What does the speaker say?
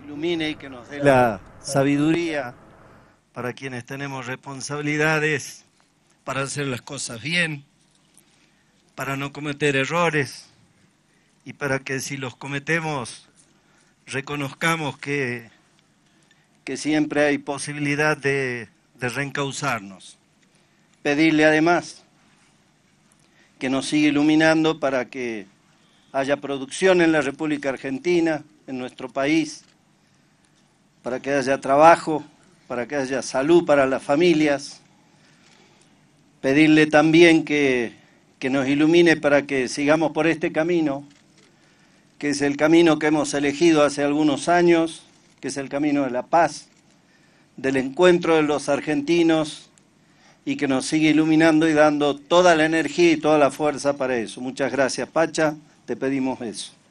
ilumine y que nos dé la sabiduría para quienes tenemos responsabilidades, para hacer las cosas bien, para no cometer errores y para que si los cometemos reconozcamos que, que siempre hay posibilidad de, de reencauzarnos. Pedirle además que nos siga iluminando para que haya producción en la República Argentina, en nuestro país, para que haya trabajo, para que haya salud para las familias. Pedirle también que, que nos ilumine para que sigamos por este camino, que es el camino que hemos elegido hace algunos años, que es el camino de la paz, del encuentro de los argentinos y que nos sigue iluminando y dando toda la energía y toda la fuerza para eso. Muchas gracias, Pacha. Te pedimos eso.